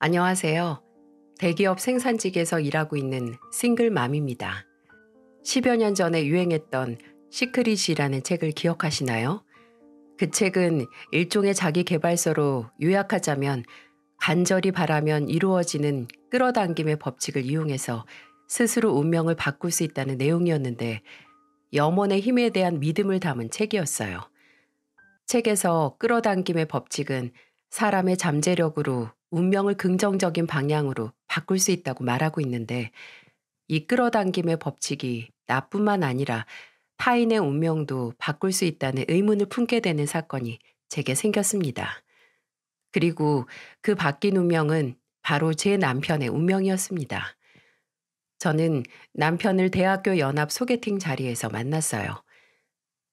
안녕하세요. 대기업 생산직에서 일하고 있는 싱글맘입니다. 10여 년 전에 유행했던 시크릿이라는 책을 기억하시나요? 그 책은 일종의 자기 개발서로 요약하자면 간절히 바라면 이루어지는 끌어당김의 법칙을 이용해서 스스로 운명을 바꿀 수 있다는 내용이었는데 염원의 힘에 대한 믿음을 담은 책이었어요. 책에서 끌어당김의 법칙은 사람의 잠재력으로 운명을 긍정적인 방향으로 바꿀 수 있다고 말하고 있는데 이 끌어당김의 법칙이 나뿐만 아니라 타인의 운명도 바꿀 수 있다는 의문을 품게 되는 사건이 제게 생겼습니다. 그리고 그 바뀐 운명은 바로 제 남편의 운명이었습니다. 저는 남편을 대학교 연합 소개팅 자리에서 만났어요.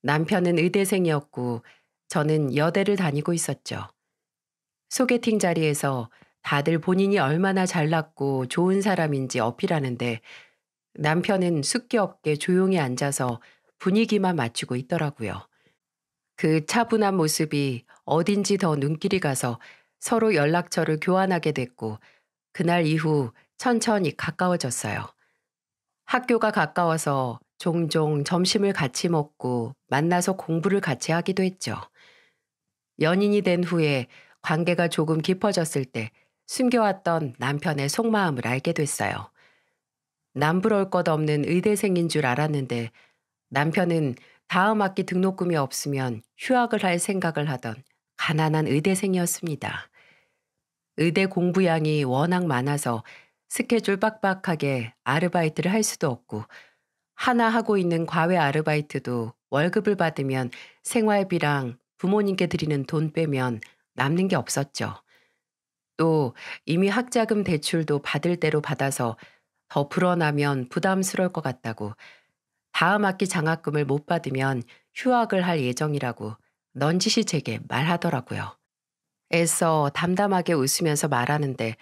남편은 의대생이었고 저는 여대를 다니고 있었죠. 소개팅 자리에서 다들 본인이 얼마나 잘났고 좋은 사람인지 어필하는데 남편은 숙기 없게 조용히 앉아서 분위기만 맞추고 있더라고요. 그 차분한 모습이 어딘지 더 눈길이 가서 서로 연락처를 교환하게 됐고 그날 이후 천천히 가까워졌어요. 학교가 가까워서 종종 점심을 같이 먹고 만나서 공부를 같이 하기도 했죠. 연인이 된 후에 관계가 조금 깊어졌을 때 숨겨왔던 남편의 속마음을 알게 됐어요. 남부러울 것 없는 의대생인 줄 알았는데 남편은 다음 학기 등록금이 없으면 휴학을 할 생각을 하던 가난한 의대생이었습니다. 의대 공부량이 워낙 많아서 스케줄 빡빡하게 아르바이트를 할 수도 없고 하나 하고 있는 과외 아르바이트도 월급을 받으면 생활비랑 부모님께 드리는 돈 빼면 남는 게 없었죠. 또 이미 학자금 대출도 받을 대로 받아서 더 불어나면 부담스러울 것 같다고 다음 학기 장학금을 못 받으면 휴학을 할 예정이라고 넌지시 제게 말하더라고요. 애써 담담하게 웃으면서 말하는데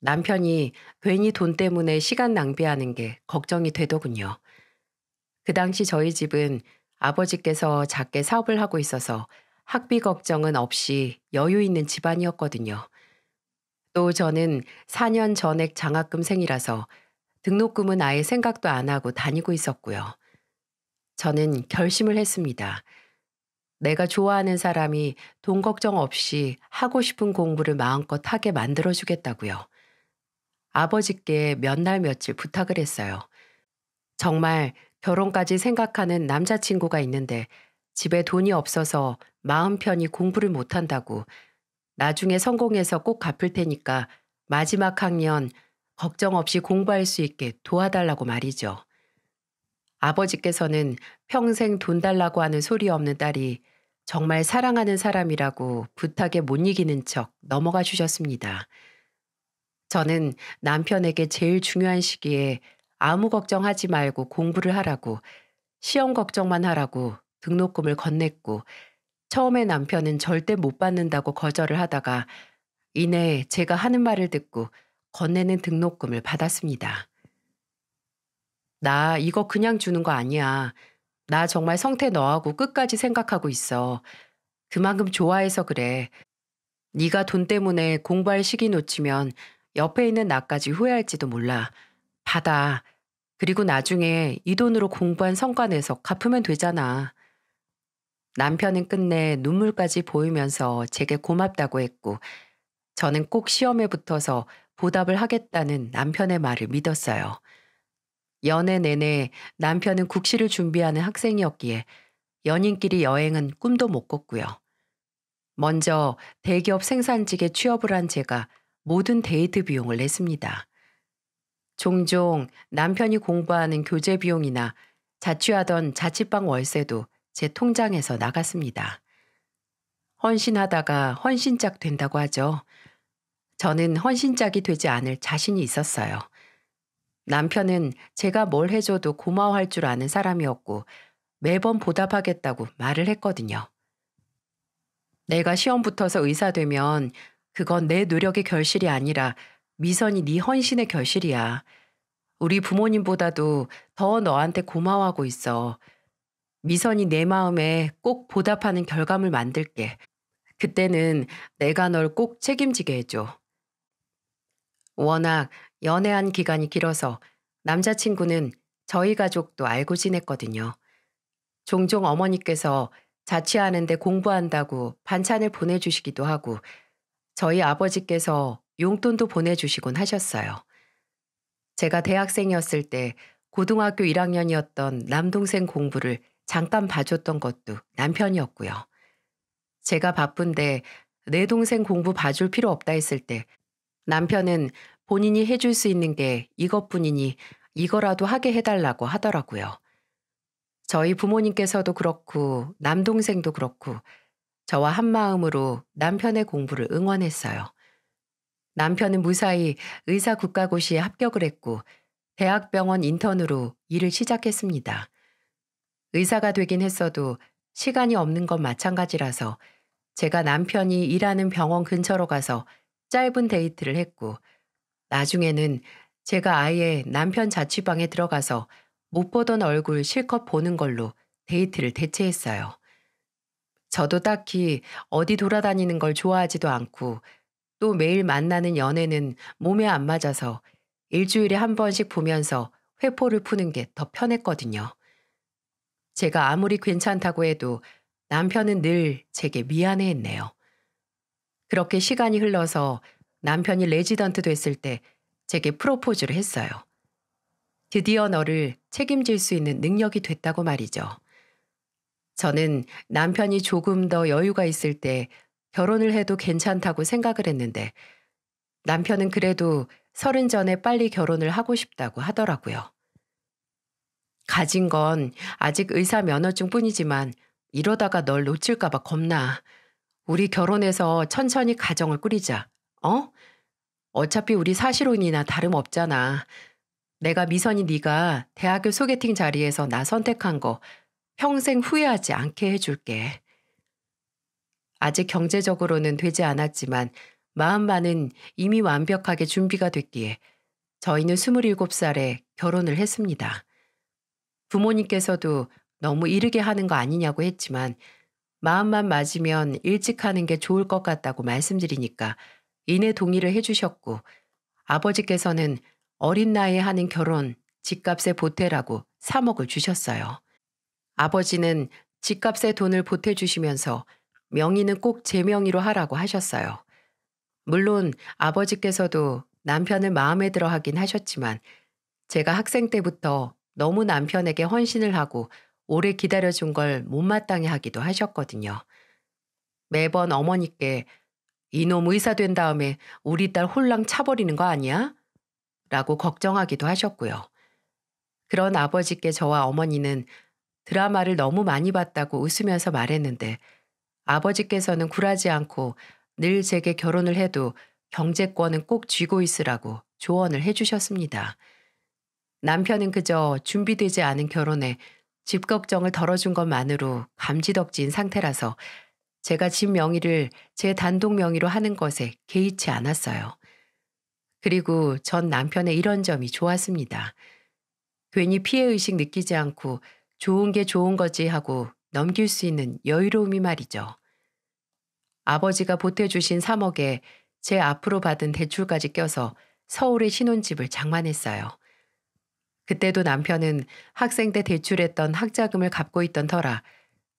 남편이 괜히 돈 때문에 시간 낭비하는 게 걱정이 되더군요. 그 당시 저희 집은 아버지께서 작게 사업을 하고 있어서 학비 걱정은 없이 여유 있는 집안이었거든요. 또 저는 4년 전액 장학금생이라서 등록금은 아예 생각도 안 하고 다니고 있었고요. 저는 결심을 했습니다. 내가 좋아하는 사람이 돈 걱정 없이 하고 싶은 공부를 마음껏 하게 만들어주겠다고요. 아버지께 몇 날 며칠 부탁을 했어요. 정말 결혼까지 생각하는 남자친구가 있는데 집에 돈이 없어서 마음 편히 공부를 못한다고 나중에 성공해서 꼭 갚을 테니까 마지막 학년 걱정 없이 공부할 수 있게 도와달라고 말이죠. 아버지께서는 평생 돈 달라고 하는 소리 없는 딸이 정말 사랑하는 사람이라고 부탁에 못 이기는 척 넘어가 주셨습니다. 저는 남편에게 제일 중요한 시기에 아무 걱정하지 말고 공부를 하라고 시험 걱정만 하라고 등록금을 건넸고 처음에 남편은 절대 못 받는다고 거절을 하다가 이내 제가 하는 말을 듣고 건네는 등록금을 받았습니다. 나 이거 그냥 주는 거 아니야. 나 정말 성태 너하고 끝까지 생각하고 있어. 그만큼 좋아해서 그래. 네가 돈 때문에 공부할 시기 놓치면 옆에 있는 나까지 후회할지도 몰라. 받아. 그리고 나중에 이 돈으로 공부한 성과 내서 갚으면 되잖아. 남편은 끝내 눈물까지 보이면서 제게 고맙다고 했고 저는 꼭 시험에 붙어서 보답을 하겠다는 남편의 말을 믿었어요. 연애 내내 남편은 국시를 준비하는 학생이었기에 연인끼리 여행은 꿈도 못 꿨고요. 먼저 대기업 생산직에 취업을 한 제가 모든 데이트 비용을 냈습니다. 종종 남편이 공부하는 교재 비용이나 자취하던 자취방 월세도 제 통장에서 나갔습니다. 헌신하다가 헌신짝 된다고 하죠. 저는 헌신짝이 되지 않을 자신이 있었어요. 남편은 제가 뭘 해줘도 고마워할 줄 아는 사람이었고 매번 보답하겠다고 말을 했거든요. 내가 시험 붙어서 의사 되면 그건 내 노력의 결실이 아니라 미선이 네 헌신의 결실이야. 우리 부모님보다도 더 너한테 고마워하고 있어. 미선이 내 마음에 꼭 보답하는 결과물 만들게. 그때는 내가 널 꼭 책임지게 해줘. 워낙 연애한 기간이 길어서 남자친구는 저희 가족도 알고 지냈거든요. 종종 어머니께서 자취하는데 공부한다고 반찬을 보내주시기도 하고 저희 아버지께서 용돈도 보내주시곤 하셨어요. 제가 대학생이었을 때 고등학교 1학년이었던 남동생 공부를 잠깐 봐줬던 것도 남편이었고요. 제가 바쁜데 내 동생 공부 봐줄 필요 없다 했을 때 남편은 본인이 해줄 수 있는 게 이것뿐이니 이거라도 하게 해달라고 하더라고요. 저희 부모님께서도 그렇고 남동생도 그렇고 저와 한 마음으로 남편의 공부를 응원했어요. 남편은 무사히 의사 국가고시에 합격을 했고 대학병원 인턴으로 일을 시작했습니다. 의사가 되긴 했어도 시간이 없는 건 마찬가지라서 제가 남편이 일하는 병원 근처로 가서 짧은 데이트를 했고 나중에는 제가 아예 남편 자취방에 들어가서 못 보던 얼굴 실컷 보는 걸로 데이트를 대체했어요. 저도 딱히 어디 돌아다니는 걸 좋아하지도 않고 또 매일 만나는 연애는 몸에 안 맞아서 일주일에 한 번씩 보면서 회포를 푸는 게 더 편했거든요. 제가 아무리 괜찮다고 해도 남편은 늘 제게 미안해했네요. 그렇게 시간이 흘러서 남편이 레지던트 됐을 때 제게 프로포즈를 했어요. 드디어 너를 책임질 수 있는 능력이 됐다고 말이죠. 저는 남편이 조금 더 여유가 있을 때 결혼을 해도 괜찮다고 생각을 했는데 남편은 그래도 서른 전에 빨리 결혼을 하고 싶다고 하더라고요. 가진 건 아직 의사 면허증 뿐이지만 이러다가 널 놓칠까봐 겁나. 우리 결혼해서 천천히 가정을 꾸리자. 어? 어차피 우리 사실혼이나 다름없잖아. 내가 미선이 네가 대학교 소개팅 자리에서 나 선택한 거 평생 후회하지 않게 해줄게. 아직 경제적으로는 되지 않았지만 마음만은 이미 완벽하게 준비가 됐기에 저희는 27살에 결혼을 했습니다. 부모님께서도 너무 이르게 하는 거 아니냐고 했지만 마음만 맞으면 일찍 하는 게 좋을 것 같다고 말씀드리니까 이내 동의를 해주셨고 아버지께서는 어린 나이에 하는 결혼 집값에 보태라고 3억을 주셨어요. 아버지는 집값에 돈을 보태주시면서 명의는 꼭 제 명의로 하라고 하셨어요. 물론 아버지께서도 남편을 마음에 들어 하긴 하셨지만 제가 학생 때부터 너무 남편에게 헌신을 하고 오래 기다려준 걸 못마땅해 하기도 하셨거든요. 매번 어머니께 이놈 의사 된 다음에 우리 딸 홀랑 차버리는 거 아니야? 라고 걱정하기도 하셨고요. 그런 아버지께 저와 어머니는 드라마를 너무 많이 봤다고 웃으면서 말했는데 아버지께서는 굴하지 않고 늘 제게 결혼을 해도 경제권은 꼭 쥐고 있으라고 조언을 해주셨습니다. 남편은 그저 준비되지 않은 결혼에 집 걱정을 덜어준 것만으로 감지덕지인 상태라서 제가 집 명의를 제 단독 명의로 하는 것에 개의치 않았어요. 그리고 전 남편의 이런 점이 좋았습니다. 괜히 피해의식 느끼지 않고 좋은 게 좋은 거지 하고 넘길 수 있는 여유로움이 말이죠. 아버지가 보태주신 3억에 제 앞으로 받은 대출까지 껴서 서울의 신혼집을 장만했어요. 그때도 남편은 학생 때 대출했던 학자금을 갚고 있던 터라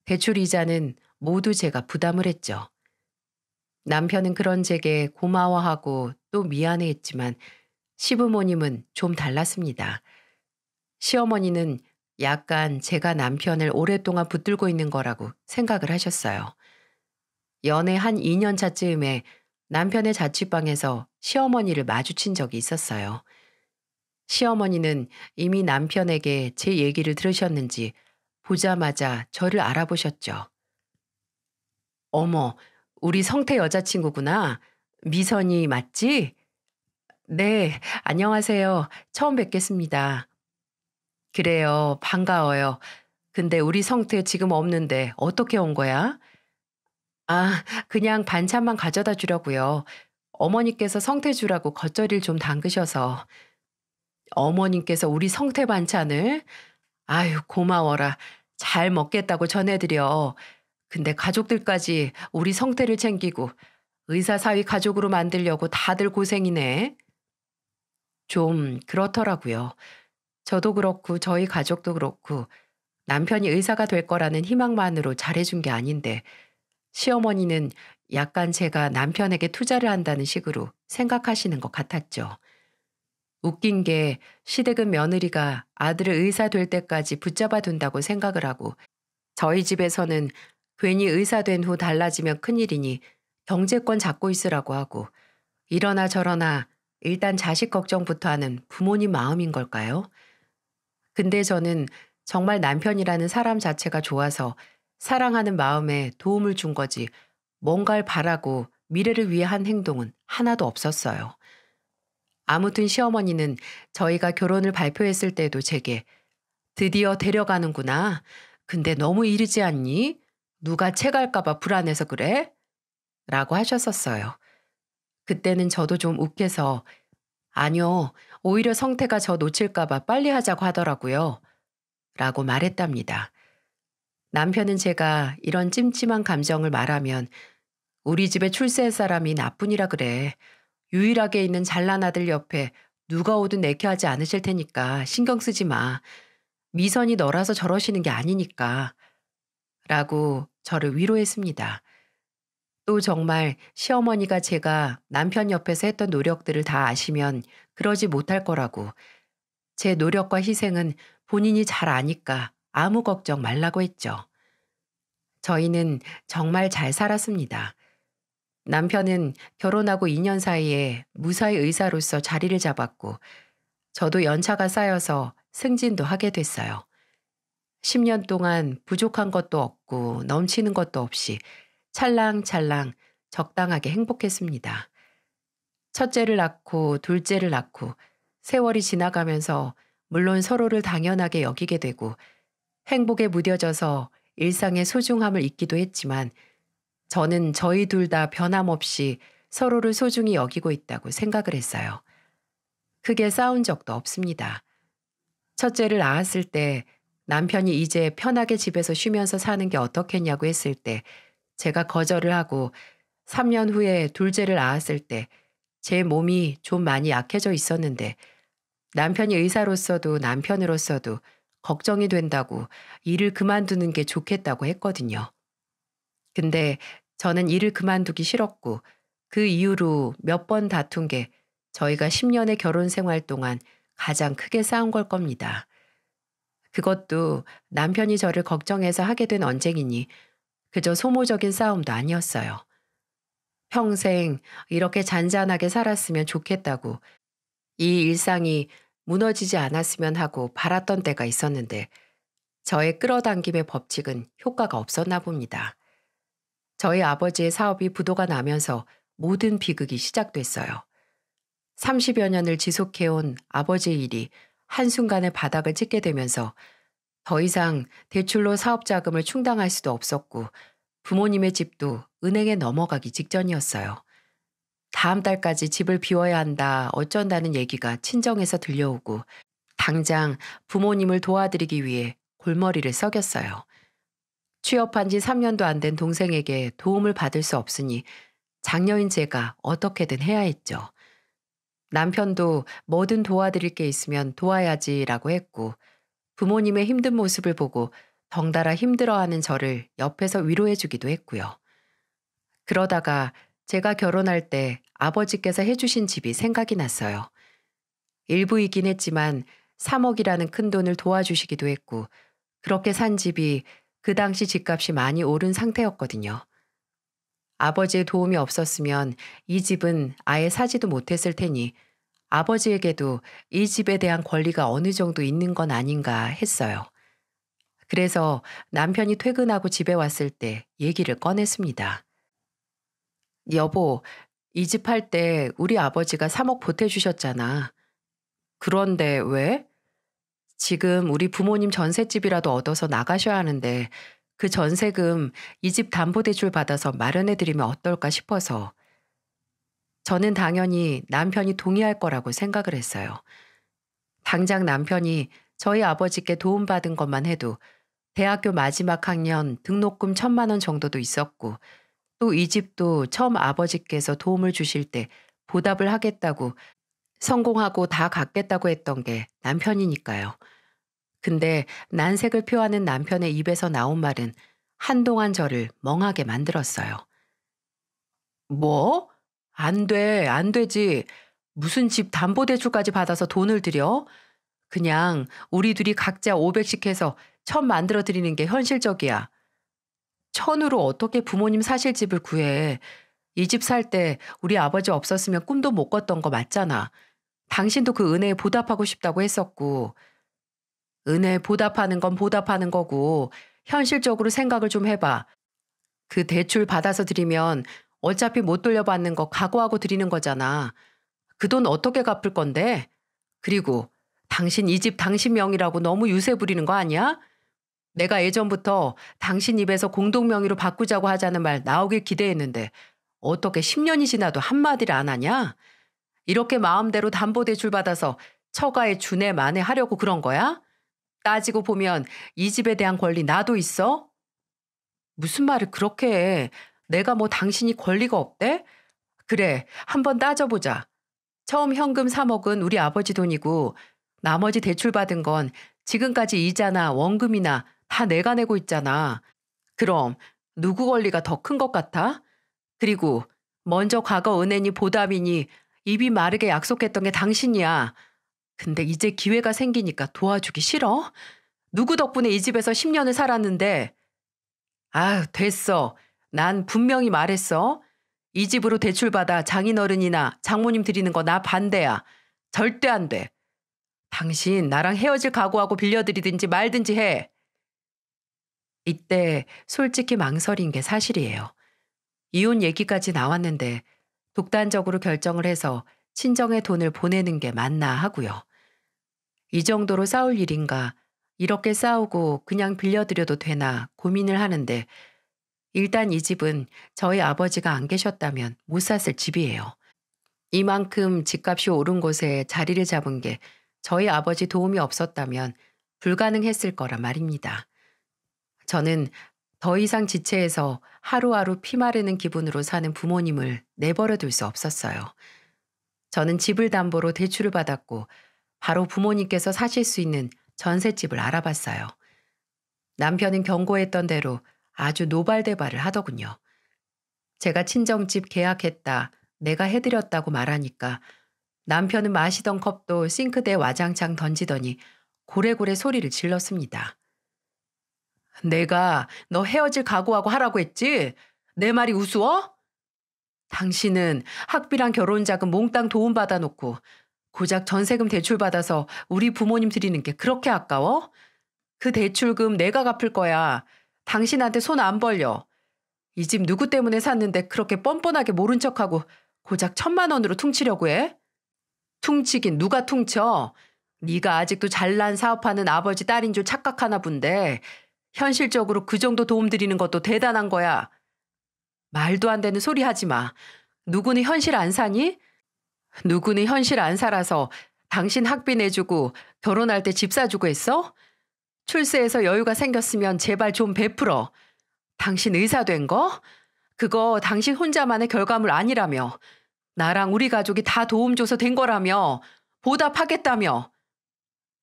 대출 이자는 모두 제가 부담을 했죠. 남편은 그런 제게 고마워하고 또 미안해했지만 시부모님은 좀 달랐습니다. 시어머니는 약간 제가 남편을 오랫동안 붙들고 있는 거라고 생각을 하셨어요. 연애 한 2년 차쯤에 남편의 자취방에서 시어머니를 마주친 적이 있었어요. 시어머니는 이미 남편에게 제 얘기를 들으셨는지 보자마자 저를 알아보셨죠. 어머, 우리 성태 여자친구구나. 미선이 맞지? 네, 안녕하세요. 처음 뵙겠습니다. 그래요, 반가워요. 근데 우리 성태 지금 없는데 어떻게 온 거야? 아, 그냥 반찬만 가져다 주려고요. 어머니께서 성태 주라고 겉절이를 좀 담그셔서. 어머님께서 우리 성태 반찬을 아유 고마워라 잘 먹겠다고 전해드려. 근데 가족들까지 우리 성태를 챙기고 의사 사위 가족으로 만들려고 다들 고생이네. 좀 그렇더라고요. 저도 그렇고 저희 가족도 그렇고 남편이 의사가 될 거라는 희망만으로 잘해준 게 아닌데 시어머니는 약간 제가 남편에게 투자를 한다는 식으로 생각하시는 것 같았죠. 웃긴 게 시댁은 며느리가 아들을 의사 될 때까지 붙잡아 둔다고 생각을 하고 저희 집에서는 괜히 의사 된 후 달라지면 큰일이니 경제권 잡고 있으라고 하고 이러나 저러나 일단 자식 걱정부터 하는 부모님 마음인 걸까요? 근데 저는 정말 남편이라는 사람 자체가 좋아서 사랑하는 마음에 도움을 준 거지 뭔가를 바라고 미래를 위해 한 행동은 하나도 없었어요. 아무튼 시어머니는 저희가 결혼을 발표했을 때도 제게 드디어 데려가는구나. 근데 너무 이르지 않니? 누가 채갈까봐 불안해서 그래? 라고 하셨었어요. 그때는 저도 좀 웃겨서 아니요. 오히려 성태가 저 놓칠까봐 빨리 하자고 하더라고요. 라고 말했답니다. 남편은 제가 이런 찜찜한 감정을 말하면 우리 집에 출세할 사람이 나뿐이라 그래. 유일하게 있는 잘난 아들 옆에 누가 오든 내켜 하지 않으실 테니까 신경 쓰지 마. 미선이 너라서 저러시는 게 아니니까. 라고 저를 위로했습니다. 또 정말 시어머니가 제가 남편 옆에서 했던 노력들을 다 아시면 그러지 못할 거라고. 제 노력과 희생은 본인이 잘 아니까 아무 걱정 말라고 했죠. 저희는 정말 잘 살았습니다. 남편은 결혼하고 2년 사이에 무사히 의사로서 자리를 잡았고 저도 연차가 쌓여서 승진도 하게 됐어요. 10년 동안 부족한 것도 없고 넘치는 것도 없이 찰랑찰랑 적당하게 행복했습니다. 첫째를 낳고 둘째를 낳고 세월이 지나가면서 물론 서로를 당연하게 여기게 되고 행복에 무뎌져서 일상의 소중함을 잊기도 했지만 저는 저희 둘 다 변함없이 서로를 소중히 여기고 있다고 생각을 했어요. 크게 싸운 적도 없습니다. 첫째를 낳았을 때 남편이 이제 편하게 집에서 쉬면서 사는 게 어떻겠냐고 했을 때 제가 거절을 하고 3년 후에 둘째를 낳았을 때 제 몸이 좀 많이 약해져 있었는데 남편이 의사로서도 남편으로서도 걱정이 된다고 일을 그만두는 게 좋겠다고 했거든요. 근데 저는 일을 그만두기 싫었고 그 이후로 몇 번 다툰 게 저희가 10년의 결혼 생활 동안 가장 크게 싸운 걸 겁니다. 그것도 남편이 저를 걱정해서 하게 된 언쟁이니 그저 소모적인 싸움도 아니었어요. 평생 이렇게 잔잔하게 살았으면 좋겠다고 이 일상이 무너지지 않았으면 하고 바랐던 때가 있었는데 저의 끌어당김의 법칙은 효과가 없었나 봅니다. 저희 아버지의 사업이 부도가 나면서 모든 비극이 시작됐어요. 30여 년을 지속해온 아버지 의 일이 한순간에 바닥을 찍게 되면서 더 이상 대출로 사업 자금을 충당할 수도 없었고 부모님의 집도 은행에 넘어가기 직전이었어요. 다음 달까지 집을 비워야 한다 어쩐다는 얘기가 친정에서 들려오고 당장 부모님을 도와드리기 위해 골머리를 썩였어요. 취업한 지 3년도 안 된 동생에게 도움을 받을 수 없으니 장녀인 제가 어떻게든 해야 했죠. 남편도 뭐든 도와드릴 게 있으면 도와야지라고 했고 부모님의 힘든 모습을 보고 덩달아 힘들어하는 저를 옆에서 위로해주기도 했고요. 그러다가 제가 결혼할 때 아버지께서 해주신 집이 생각이 났어요. 일부이긴 했지만 3억이라는 큰 돈을 도와주시기도 했고 그렇게 산 집이 그 당시 집값이 많이 오른 상태였거든요. 아버지의 도움이 없었으면 이 집은 아예 사지도 못했을 테니 아버지에게도 이 집에 대한 권리가 어느 정도 있는 건 아닌가 했어요. 그래서 남편이 퇴근하고 집에 왔을 때 얘기를 꺼냈습니다. 여보, 이 집 할 때 우리 아버지가 3억 보태주셨잖아. 그런데 왜? 지금 우리 부모님 전셋집이라도 얻어서 나가셔야 하는데 그 전세금 이 집 담보대출 받아서 마련해드리면 어떨까 싶어서 저는 당연히 남편이 동의할 거라고 생각을 했어요. 당장 남편이 저희 아버지께 도움받은 것만 해도 대학교 마지막 학년 등록금 천만 원 정도도 있었고 또 이 집도 처음 아버지께서 도움을 주실 때 보답을 하겠다고 성공하고 다 갖겠다고 했던 게 남편이니까요. 근데 난색을 표하는 남편의 입에서 나온 말은 한동안 저를 멍하게 만들었어요. 뭐? 안 돼, 안 되지. 무슨 집 담보대출까지 받아서 돈을 들여? 그냥 우리 둘이 각자 500씩 해서 천 만들어 드리는 게 현실적이야. 천으로 어떻게 부모님 사실 집을 구해. 이 집 살 때 우리 아버지 없었으면 꿈도 못 꿨던 거 맞잖아. 당신도 그 은혜에 보답하고 싶다고 했었고, 은혜에 보답하는 건 보답하는 거고, 현실적으로 생각을 좀 해봐. 그 대출 받아서 드리면 어차피 못 돌려받는 거 각오하고 드리는 거잖아. 그 돈 어떻게 갚을 건데? 그리고 당신 이 집 당신 명의라고 너무 유세 부리는 거 아니야? 내가 예전부터 당신 입에서 공동 명의로 바꾸자고 하자는 말 나오길 기대했는데 어떻게 10년이 지나도 한마디를 안 하냐? 이렇게 마음대로 담보대출 받아서 처가의 준에 만에하려고 그런 거야? 따지고 보면 이 집에 대한 권리 나도 있어? 무슨 말을 그렇게 해. 내가 뭐 당신이 권리가 없대? 그래, 한번 따져보자. 처음 현금 3억은 우리 아버지 돈이고 나머지 대출받은 건 지금까지 이자나 원금이나 다 내가 내고 있잖아. 그럼 누구 권리가 더 큰 것 같아? 그리고 먼저 과거 은행이 보답이니 입이 마르게 약속했던 게 당신이야. 근데 이제 기회가 생기니까 도와주기 싫어? 누구 덕분에 이 집에서 10년을 살았는데. 아, 됐어. 난 분명히 말했어. 이 집으로 대출받아 장인어른이나 장모님 드리는 거 나 반대야. 절대 안 돼. 당신 나랑 헤어질 각오하고 빌려드리든지 말든지 해. 이때 솔직히 망설인 게 사실이에요. 이혼 얘기까지 나왔는데 독단적으로 결정을 해서 친정에 돈을 보내는 게 맞나 하고요. 이 정도로 싸울 일인가, 이렇게 싸우고 그냥 빌려드려도 되나 고민을 하는데 일단 이 집은 저희 아버지가 안 계셨다면 못 샀을 집이에요. 이만큼 집값이 오른 곳에 자리를 잡은 게 저희 아버지 도움이 없었다면 불가능했을 거란 말입니다. 저는 더 이상 지체해서 하루하루 피마르는 기분으로 사는 부모님을 내버려 둘 수 없었어요. 저는 집을 담보로 대출을 받았고 바로 부모님께서 사실 수 있는 전셋집을 알아봤어요. 남편은 경고했던 대로 아주 노발대발을 하더군요. 제가 친정집 계약했다, 내가 해드렸다고 말하니까 남편은 마시던 컵도 싱크대 와장창 던지더니 고래고래 소리를 질렀습니다. 내가 너 헤어질 각오하고 하라고 했지? 내 말이 우스워? 당신은 학비랑 결혼 자금 몽땅 도움 받아놓고 고작 전세금 대출 받아서 우리 부모님 드리는 게 그렇게 아까워? 그 대출금 내가 갚을 거야. 당신한테 손 안 벌려. 이 집 누구 때문에 샀는데 그렇게 뻔뻔하게 모른 척하고 고작 천만 원으로 퉁치려고 해? 퉁치긴 누가 퉁쳐? 네가 아직도 잘난 사업하는 아버지 딸인 줄 착각하나 본데 현실적으로 그 정도 도움 드리는 것도 대단한 거야. 말도 안 되는 소리 하지 마. 누구는 현실 안 사니? 누구는 현실 안 살아서 당신 학비 내주고 결혼할 때 집 사주고 했어? 출세해서 여유가 생겼으면 제발 좀 베풀어. 당신 의사 된 거? 그거 당신 혼자만의 결과물 아니라며. 나랑 우리 가족이 다 도움 줘서 된 거라며. 보답하겠다며.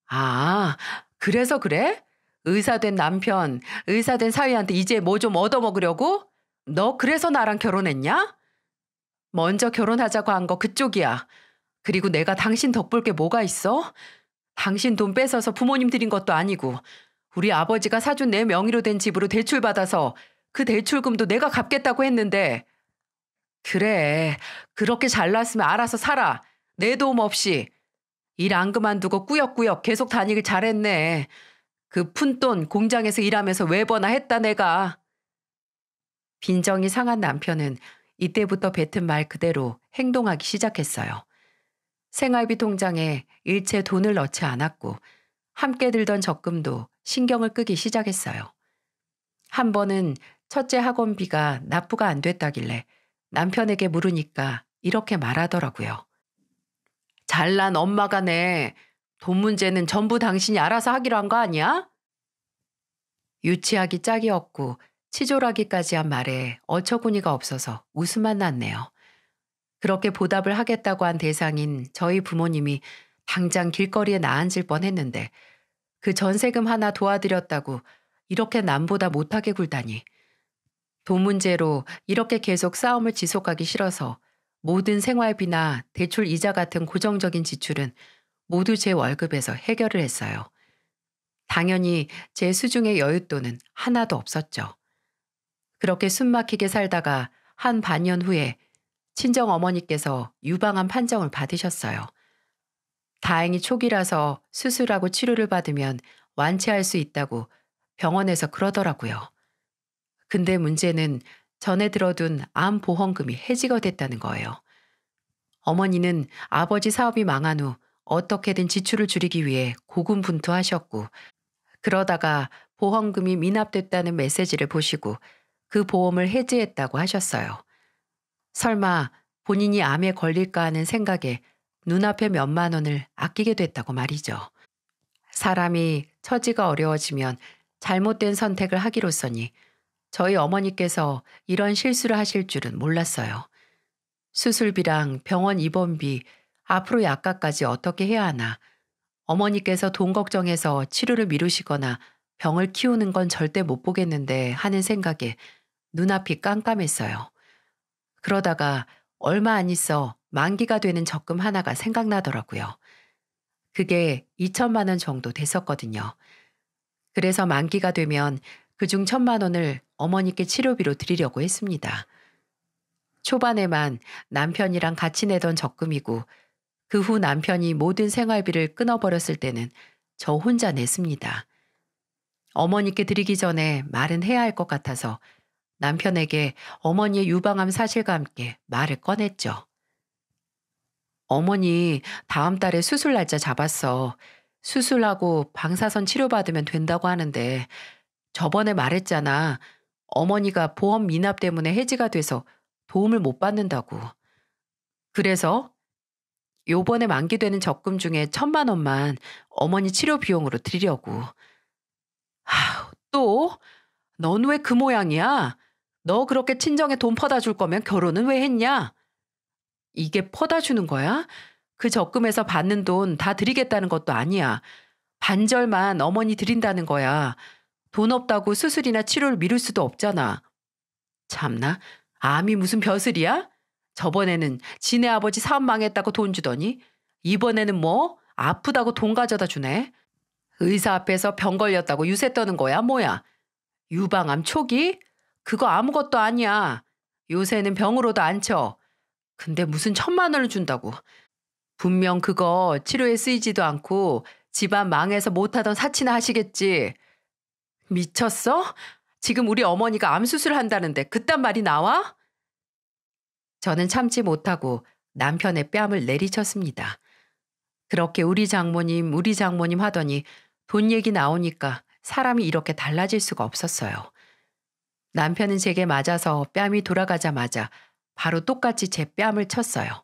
아, 그래서 그래? 의사된 남편, 의사된 사위한테 이제 뭐 좀 얻어먹으려고? 너 그래서 나랑 결혼했냐? 먼저 결혼하자고 한 거 그쪽이야. 그리고 내가 당신 덕볼 게 뭐가 있어? 당신 돈 뺏어서 부모님 드린 것도 아니고 우리 아버지가 사준 내 명의로 된 집으로 대출받아서 그 대출금도 내가 갚겠다고 했는데 그래 그렇게 잘났으면 알아서 살아 내 도움 없이 일 안 그만두고 꾸역꾸역 계속 다니길 잘했네 그 푼돈 공장에서 일하면서 왜 버나 했다 내가. 빈정이 상한 남편은 이때부터 뱉은 말 그대로 행동하기 시작했어요. 생활비 통장에 일체 돈을 넣지 않았고 함께 들던 적금도 신경을 끄기 시작했어요. 한 번은 첫째 학원비가 납부가 안 됐다길래 남편에게 물으니까 이렇게 말하더라고요. 잘난 엄마가 내 네. 돈 문제는 전부 당신이 알아서 하기로 한 거 아니야? 유치하기 짝이없고 치졸하기까지 한 말에 어처구니가 없어서 웃음만 났네요. 그렇게 보답을 하겠다고 한 대상인 저희 부모님이 당장 길거리에 나앉을 뻔했는데 그 전세금 하나 도와드렸다고 이렇게 남보다 못하게 굴다니. 돈 문제로 이렇게 계속 싸움을 지속하기 싫어서 모든 생활비나 대출 이자 같은 고정적인 지출은 모두 제 월급에서 해결을 했어요. 당연히 제 수중의 여윳돈은 하나도 없었죠. 그렇게 숨막히게 살다가 한 반년 후에 친정 어머니께서 유방암 판정을 받으셨어요. 다행히 초기라서 수술하고 치료를 받으면 완치할 수 있다고 병원에서 그러더라고요. 근데 문제는 전에 들어둔 암 보험금이 해지가 됐다는 거예요. 어머니는 아버지 사업이 망한 후 어떻게든 지출을 줄이기 위해 고군분투하셨고 그러다가 보험금이 미납됐다는 메시지를 보시고 그 보험을 해지했다고 하셨어요. 설마 본인이 암에 걸릴까 하는 생각에 눈앞에 몇만 원을 아끼게 됐다고 말이죠. 사람이 처지가 어려워지면 잘못된 선택을 하기로서니 저희 어머니께서 이런 실수를 하실 줄은 몰랐어요. 수술비랑 병원 입원비, 앞으로약 악까지 어떻게 해야 하나. 어머니께서 돈 걱정해서 치료를 미루시거나 병을 키우는 건 절대 못 보겠는데 하는 생각에 눈앞이 깜깜했어요. 그러다가 얼마 안 있어 만기가 되는 적금 하나가 생각나더라고요. 그게 2천만 원 정도 됐었거든요. 그래서 만기가 되면 그 중 천만 원을 어머니께 치료비로 드리려고 했습니다. 초반에만 남편이랑 같이 내던 적금이고 그후 남편이 모든 생활비를 끊어버렸을 때는 저 혼자 냈습니다. 어머니께 드리기 전에 말은 해야 할 것 같아서 남편에게 어머니의 유방암 사실과 함께 말을 꺼냈죠. 어머니 다음 달에 수술 날짜 잡았어. 수술하고 방사선 치료받으면 된다고 하는데 저번에 말했잖아. 어머니가 보험 미납 때문에 해지가 돼서 도움을 못 받는다고. 그래서 요번에 만기되는 적금 중에 천만 원만 어머니 치료 비용으로 드리려고. 하, 또? 넌 왜 그 모양이야? 너 그렇게 친정에 돈 퍼다 줄 거면 결혼은 왜 했냐? 이게 퍼다 주는 거야? 그 적금에서 받는 돈 다 드리겠다는 것도 아니야. 반절만 어머니 드린다는 거야. 돈 없다고 수술이나 치료를 미룰 수도 없잖아. 참나, 암이 무슨 벼슬이야? 저번에는 지네 아버지 사업 망했다고 돈 주더니 이번에는 뭐 아프다고 돈 가져다 주네. 의사 앞에서 병 걸렸다고 유세 떠는 거야 뭐야. 유방암 초기? 그거 아무것도 아니야. 요새는 병으로도 안 쳐. 근데 무슨 천만 원을 준다고. 분명 그거 치료에 쓰이지도 않고 집안 망해서 못하던 사치나 하시겠지. 미쳤어? 지금 우리 어머니가 암수술 한다는데 그딴 말이 나와? 저는 참지 못하고 남편의 뺨을 내리쳤습니다. 그렇게 우리 장모님 우리 장모님 하더니 돈 얘기 나오니까 사람이 이렇게 달라질 수가 없었어요. 남편은 제게 맞아서 뺨이 돌아가자마자 바로 똑같이 제 뺨을 쳤어요.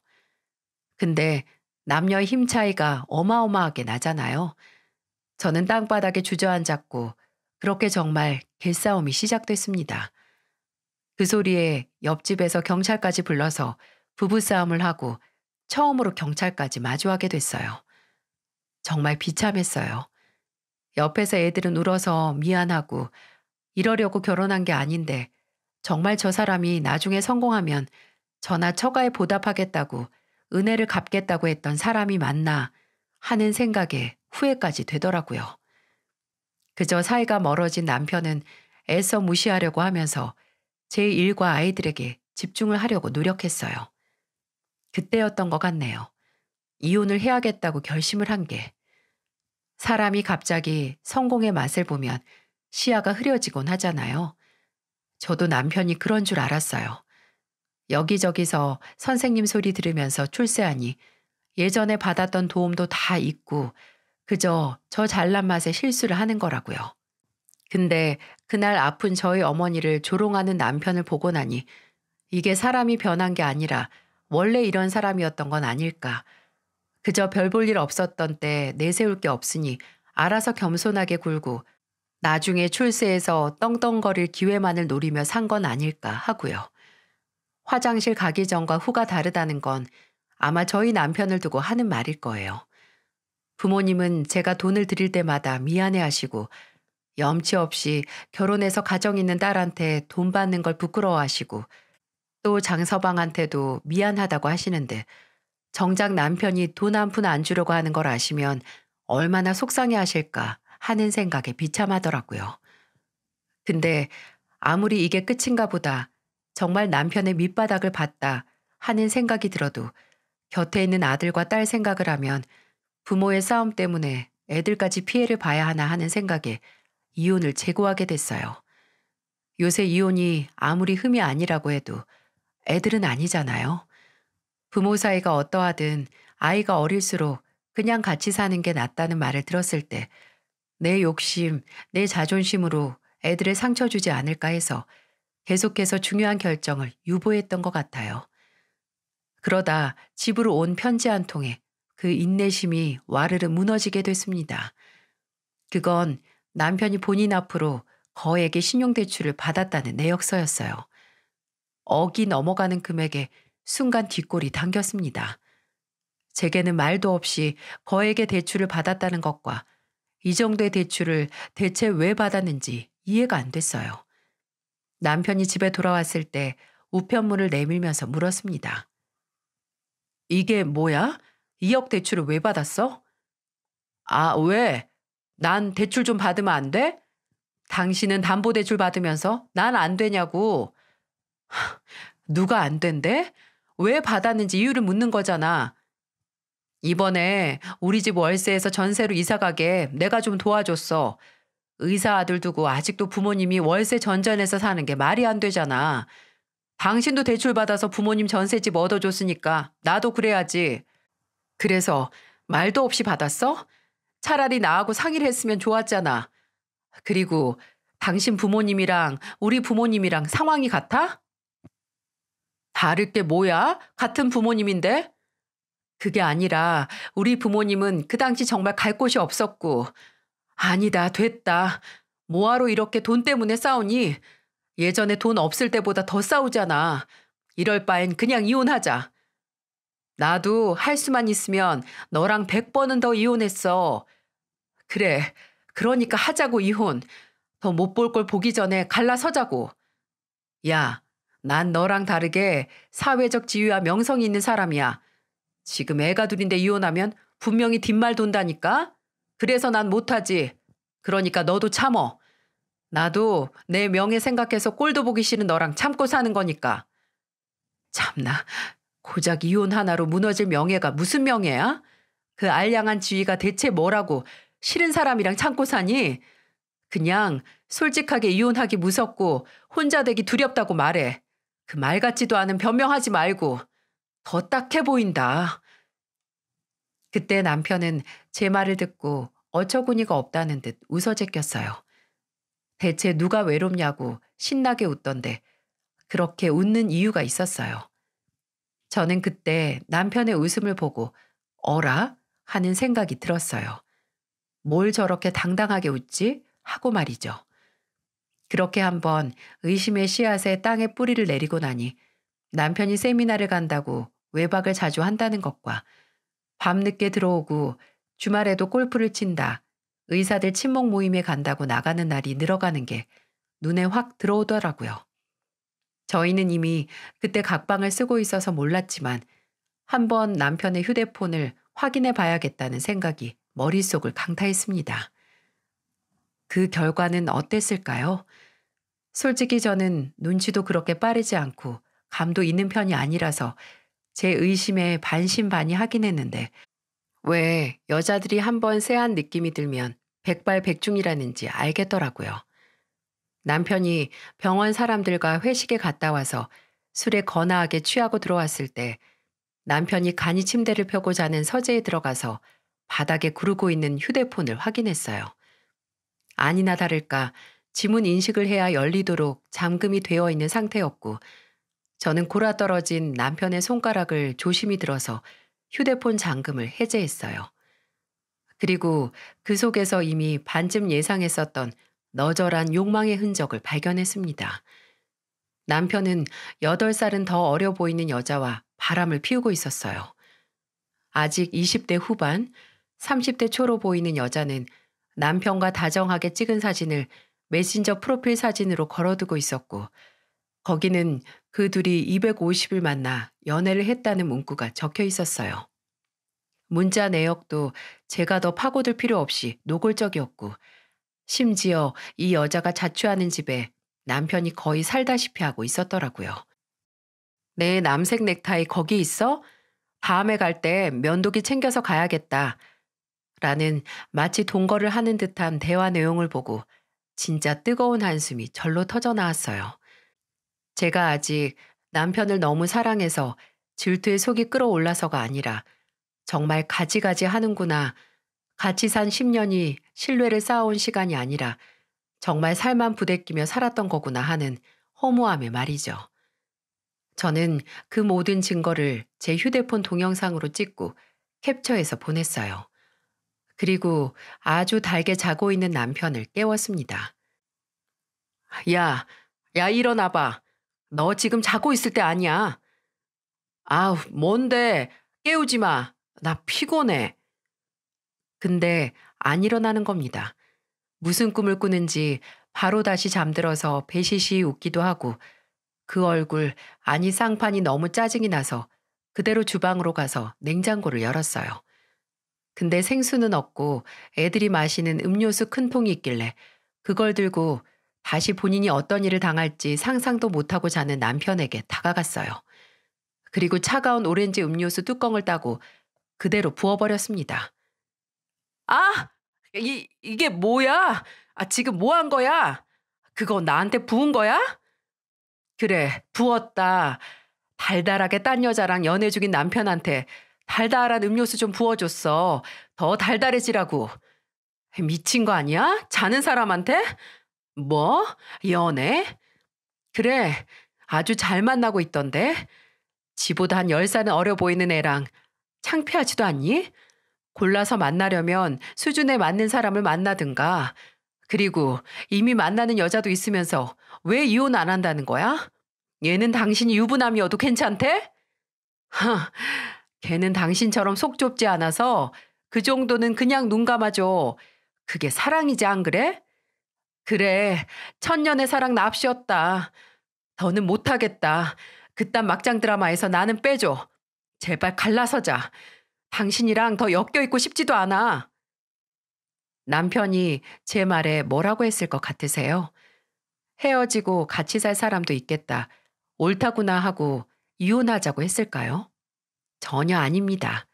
근데 남녀의 힘 차이가 어마어마하게 나잖아요. 저는 땅바닥에 주저앉았고 그렇게 정말 개싸움이 시작됐습니다. 그 소리에 옆집에서 경찰까지 불러서 부부싸움을 하고 처음으로 경찰까지 마주하게 됐어요. 정말 비참했어요. 옆에서 애들은 울어서 미안하고 이러려고 결혼한 게 아닌데 정말 저 사람이 나중에 성공하면 저나 처가에 보답하겠다고 은혜를 갚겠다고 했던 사람이 맞나 하는 생각에 후회까지 되더라고요. 그저 사이가 멀어진 남편은 애써 무시하려고 하면서 제 일과 아이들에게 집중을 하려고 노력했어요. 그때였던 것 같네요. 이혼을 해야겠다고 결심을 한 게. 사람이 갑자기 성공의 맛을 보면 시야가 흐려지곤 하잖아요. 저도 남편이 그런 줄 알았어요. 여기저기서 선생님 소리 들으면서 출세하니 예전에 받았던 도움도 다 잊고 그저 저 잘난 맛에 실수를 하는 거라고요. 근데 그날 아픈 저희 어머니를 조롱하는 남편을 보고 나니 이게 사람이 변한 게 아니라 원래 이런 사람이었던 건 아닐까. 그저 별 볼 일 없었던 때 내세울 게 없으니 알아서 겸손하게 굴고 나중에 출세해서 떵떵거릴 기회만을 노리며 산 건 아닐까 하고요. 화장실 가기 전과 후가 다르다는 건 아마 저희 남편을 두고 하는 말일 거예요. 부모님은 제가 돈을 드릴 때마다 미안해 하시고 염치 없이 결혼해서 가정 있는 딸한테 돈 받는 걸 부끄러워하시고 또 장서방한테도 미안하다고 하시는데 정작 남편이 돈 한 푼 안 주려고 하는 걸 아시면 얼마나 속상해 하실까 하는 생각에 비참하더라고요. 근데 아무리 이게 끝인가 보다 정말 남편의 밑바닥을 봤다 하는 생각이 들어도 곁에 있는 아들과 딸 생각을 하면 부모의 싸움 때문에 애들까지 피해를 봐야 하나 하는 생각에 이혼을 제고하게 됐어요. 요새 이혼이 아무리 흠이 아니라고 해도 애들은 아니잖아요. 부모 사이가 어떠하든 아이가 어릴수록 그냥 같이 사는 게 낫다는 말을 들었을 때 내 욕심, 내 자존심으로 애들을 상처 주지 않을까 해서 계속해서 중요한 결정을 유보했던 것 같아요. 그러다 집으로 온 편지 한 통에 그 인내심이 와르르 무너지게 됐습니다. 그건 남편이 본인 앞으로 거액의 신용대출을 받았다는 내역서였어요. 억이 넘어가는 금액에 순간 뒷골이 당겼습니다. 제게는 말도 없이 거액의 대출을 받았다는 것과 이 정도의 대출을 대체 왜 받았는지 이해가 안 됐어요. 남편이 집에 돌아왔을 때 우편물을 내밀면서 물었습니다. 이게 뭐야? 2억 대출을 왜 받았어? 아, 왜? 난 대출 좀 받으면 안 돼? 당신은 담보대출 받으면서 난 안 되냐고. 누가 안 된대? 왜 받았는지 이유를 묻는 거잖아. 이번에 우리 집 월세에서 전세로 이사 가게 내가 좀 도와줬어. 의사 아들 두고 아직도 부모님이 월세 전전해서 사는 게 말이 안 되잖아. 당신도 대출받아서 부모님 전세집 얻어줬으니까 나도 그래야지. 그래서 말도 없이 받았어? 차라리 나하고 상의를 했으면 좋았잖아. 그리고 당신 부모님이랑 우리 부모님이랑 상황이 같아? 다를 게 뭐야? 같은 부모님인데? 그게 아니라 우리 부모님은 그 당시 정말 갈 곳이 없었고 아니다 됐다 뭐하러 이렇게 돈 때문에 싸우니 예전에 돈 없을 때보다 더 싸우잖아 이럴 바엔 그냥 이혼하자 나도 할 수만 있으면 너랑 100번은 더 이혼했어. 그래, 그러니까 하자고 이혼. 더 못 볼 걸 보기 전에 갈라서자고. 야, 난 너랑 다르게 사회적 지위와 명성이 있는 사람이야. 지금 애가 둘인데 이혼하면 분명히 뒷말 돈다니까? 그래서 난 못하지. 그러니까 너도 참어. 나도 내 명예 생각해서 꼴도 보기 싫은 너랑 참고 사는 거니까. 참나, 고작 이혼 하나로 무너질 명예가 무슨 명예야? 그 알량한 지위가 대체 뭐라고 싫은 사람이랑 참고 사니? 그냥 솔직하게 이혼하기 무섭고 혼자 되기 두렵다고 말해. 그 말 같지도 않은 변명하지 말고 더 딱해 보인다. 그때 남편은 제 말을 듣고 어처구니가 없다는 듯 웃어제꼈어요. 대체 누가 외롭냐고 신나게 웃던데 그렇게 웃는 이유가 있었어요. 저는 그때 남편의 웃음을 보고 어라 하는 생각이 들었어요. 뭘 저렇게 당당하게 웃지? 하고 말이죠. 그렇게 한번 의심의 씨앗에 땅에 뿌리를 내리고 나니 남편이 세미나를 간다고 외박을 자주 한다는 것과 밤늦게 들어오고 주말에도 골프를 친다, 의사들 친목 모임에 간다고 나가는 날이 늘어가는 게 눈에 확 들어오더라고요. 저희는 이미 그때 각방을 쓰고 있어서 몰랐지만 한 번 남편의 휴대폰을 확인해 봐야겠다는 생각이 머릿속을 강타했습니다. 그 결과는 어땠을까요? 솔직히 저는 눈치도 그렇게 빠르지 않고 감도 있는 편이 아니라서 제 의심에 반신반의 하긴 했는데 왜 여자들이 한번 쎄한 느낌이 들면 백발백중이라는지 알겠더라고요. 남편이 병원 사람들과 회식에 갔다 와서 술에 거나하게 취하고 들어왔을 때 남편이 간이 침대를 펴고 자는 서재에 들어가서 바닥에 구르고 있는 휴대폰을 확인했어요. 아니나 다를까 지문 인식을 해야 열리도록 잠금이 되어 있는 상태였고 저는 골아 떨어진 남편의 손가락을 조심히 들어서 휴대폰 잠금을 해제했어요. 그리고 그 속에서 이미 반쯤 예상했었던 너절한 욕망의 흔적을 발견했습니다. 남편은 8살은 더 어려 보이는 여자와 바람을 피우고 있었어요. 아직 20대 후반, 30대 초로 보이는 여자는 남편과 다정하게 찍은 사진을 메신저 프로필 사진으로 걸어두고 있었고, 거기는 그 둘이 2 5 0을 만나 연애를 했다는 문구가 적혀 있었어요. 문자 내역도 제가 더 파고들 필요 없이 노골적이었고, 심지어 이 여자가 자취하는 집에 남편이 거의 살다시피 하고 있었더라고요. 내 남색 넥타이 거기 있어? 밤에갈 때 면도기 챙겨서 가야겠다. 라는 마치 동거를 하는 듯한 대화 내용을 보고 진짜 뜨거운 한숨이 절로 터져 나왔어요. 제가 아직 남편을 너무 사랑해서 질투의 속이 끌어올라서가 아니라 정말 가지가지 하는구나. 같이 산 10년이 신뢰를 쌓아온 시간이 아니라 정말 살만 부대끼며 살았던 거구나 하는 허무함의 말이죠. 저는 그 모든 증거를 제 휴대폰 동영상으로 찍고 캡처해서 보냈어요. 그리고 아주 달게 자고 있는 남편을 깨웠습니다. 야, 야, 일어나봐. 너 지금 자고 있을 때 아니야. 아우, 뭔데. 깨우지 마. 나 피곤해. 근데 안 일어나는 겁니다. 무슨 꿈을 꾸는지 바로 다시 잠들어서 배시시 웃기도 하고 그 얼굴 아니 쌍판이 너무 짜증이 나서 그대로 주방으로 가서 냉장고를 열었어요. 근데 생수는 없고 애들이 마시는 음료수 큰 통이 있길래 그걸 들고 다시 본인이 어떤 일을 당할지 상상도 못하고 자는 남편에게 다가갔어요. 그리고 차가운 오렌지 음료수 뚜껑을 따고 그대로 부어버렸습니다. 아, 이, 이게 뭐야? 아, 지금 뭐 한 거야? 그거 나한테 부은 거야? 그래, 부었다. 달달하게 딴 여자랑 연애 중인 남편한테 달달한 음료수 좀 부어줬어. 더 달달해지라고. 미친 거 아니야? 자는 사람한테? 뭐? 연애? 그래, 아주 잘 만나고 있던데. 지보다 한 열살은 어려 보이는 애랑 창피하지도 않니? 골라서 만나려면 수준에 맞는 사람을 만나든가. 그리고 이미 만나는 여자도 있으면서 왜 이혼 안 한다는 거야? 얘는 당신이 유부남이어도 괜찮대? 하, 걔는 당신처럼 속 좁지 않아서 그 정도는 그냥 눈 감아줘. 그게 사랑이지 안 그래? 그래, 천년의 사랑 납시었다. 더는 못하겠다. 그딴 막장 드라마에서 나는 빼줘. 제발 갈라서자. 당신이랑 더 엮여 있고 싶지도 않아. 남편이 제 말에 뭐라고 했을 것 같으세요? 헤어지고 같이 살 사람도 있겠다. 옳다구나 하고 이혼하자고 했을까요? 전혀 아닙니다.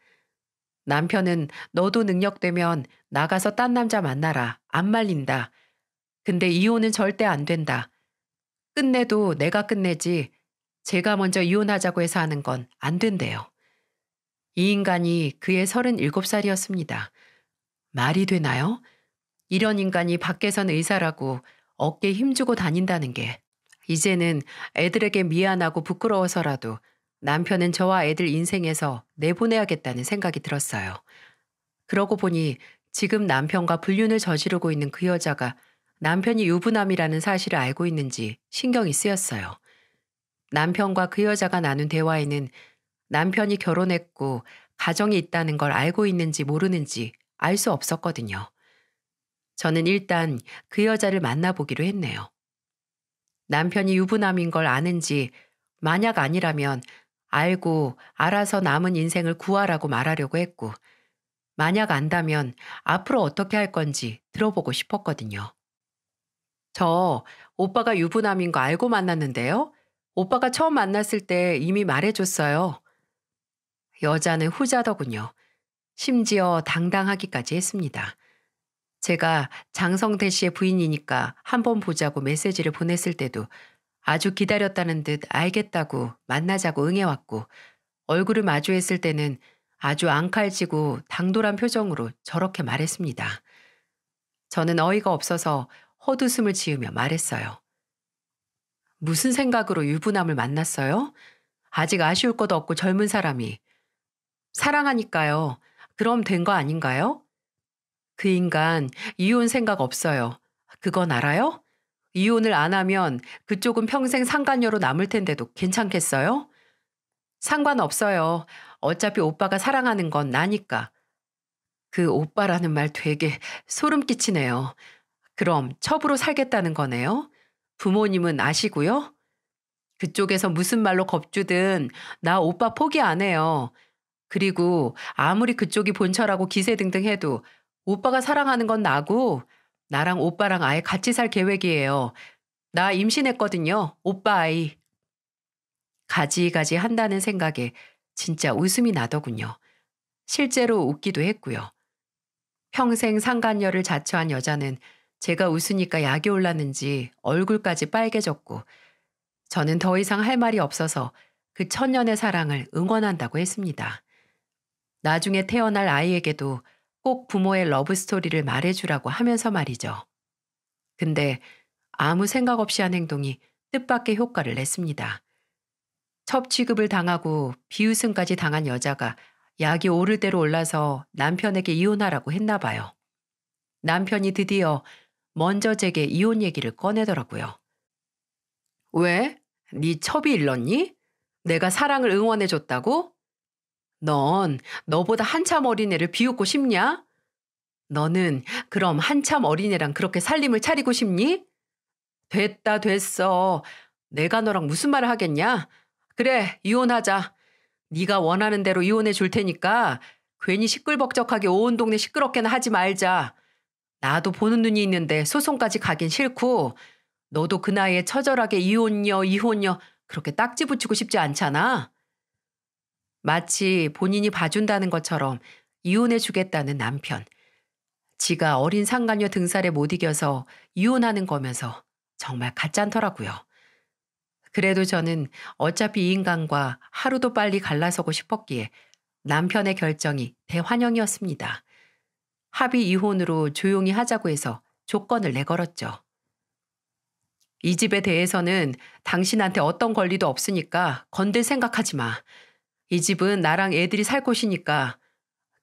남편은 너도 능력되면 나가서 딴 남자 만나라. 안 말린다. 근데 이혼은 절대 안 된다. 끝내도 내가 끝내지. 제가 먼저 이혼하자고 해서 하는 건 안 된대요. 이 인간이 그의 37살이었습니다. 말이 되나요? 이런 인간이 밖에선 의사라고 어깨 힘주고 다닌다는 게 이제는 애들에게 미안하고 부끄러워서라도 남편은 저와 애들 인생에서 내보내야겠다는 생각이 들었어요. 그러고 보니 지금 남편과 불륜을 저지르고 있는 그 여자가 남편이 유부남이라는 사실을 알고 있는지 신경이 쓰였어요. 남편과 그 여자가 나눈 대화에는 남편이 결혼했고 가정이 있다는 걸 알고 있는지 모르는지 알 수 없었거든요. 저는 일단 그 여자를 만나보기로 했네요. 남편이 유부남인 걸 아는지 만약 아니라면 알고 알아서 남은 인생을 구하라고 말하려고 했고 만약 안다면 앞으로 어떻게 할 건지 들어보고 싶었거든요. 저 오빠가 유부남인 거 알고 만났는데요. 오빠가 처음 만났을 때 이미 말해줬어요. 여자는 후자더군요. 심지어 당당하기까지 했습니다. 제가 장성태 씨의 부인이니까 한 번 보자고 메시지를 보냈을 때도 아주 기다렸다는 듯 알겠다고 만나자고 응해왔고 얼굴을 마주했을 때는 아주 앙칼지고 당돌한 표정으로 저렇게 말했습니다. 저는 어이가 없어서 헛웃음을 지으며 말했어요. 무슨 생각으로 유부남을 만났어요? 아직 아쉬울 것도 없고 젊은 사람이 사랑하니까요. 그럼 된 거 아닌가요? 그 인간 이혼 생각 없어요. 그건 알아요? 이혼을 안 하면 그쪽은 평생 상관녀로 남을 텐데도 괜찮겠어요? 상관없어요. 어차피 오빠가 사랑하는 건 나니까. 그 오빠라는 말 되게 소름 끼치네요. 그럼 첩으로 살겠다는 거네요? 부모님은 아시고요? 그쪽에서 무슨 말로 겁주든 나 오빠 포기 안 해요. 그리고 아무리 그쪽이 본처라고 기세 등등 해도 오빠가 사랑하는 건 나고 나랑 오빠랑 아예 같이 살 계획이에요. 나 임신했거든요. 오빠 아이. 가지가지 한다는 생각에 진짜 웃음이 나더군요. 실제로 웃기도 했고요. 평생 상간녀를 자처한 여자는 제가 웃으니까 약이 올랐는지 얼굴까지 빨개졌고 저는 더 이상 할 말이 없어서 그 천년의 사랑을 응원한다고 했습니다. 나중에 태어날 아이에게도 꼭 부모의 러브스토리를 말해주라고 하면서 말이죠. 근데 아무 생각 없이 한 행동이 뜻밖의 효과를 냈습니다. 첩 취급을 당하고 비웃음까지 당한 여자가 약이 오를 대로 올라서 남편에게 이혼하라고 했나 봐요. 남편이 드디어 먼저 제게 이혼 얘기를 꺼내더라고요. 왜? 네 첩이 일렀니? 내가 사랑을 응원해줬다고? 넌 너보다 한참 어린애를 비웃고 싶냐? 너는 그럼 한참 어린애랑 그렇게 살림을 차리고 싶니? 됐다 됐어. 내가 너랑 무슨 말을 하겠냐? 그래 이혼하자. 네가 원하는 대로 이혼해 줄 테니까 괜히 시끌벅적하게 온 동네 시끄럽게는 하지 말자. 나도 보는 눈이 있는데 소송까지 가긴 싫고 너도 그 나이에 처절하게 이혼녀 이혼녀 그렇게 딱지 붙이고 싶지 않잖아. 마치 본인이 봐준다는 것처럼 이혼해주겠다는 남편. 지가 어린 상간녀 등살에 못 이겨서 이혼하는 거면서 정말 가짠더라고요. 그래도 저는 어차피 이 인간과 하루도 빨리 갈라서고 싶었기에 남편의 결정이 대환영이었습니다. 합의 이혼으로 조용히 하자고 해서 조건을 내걸었죠. 이 집에 대해서는 당신한테 어떤 권리도 없으니까 건들 생각하지 마. 이 집은 나랑 애들이 살 곳이니까.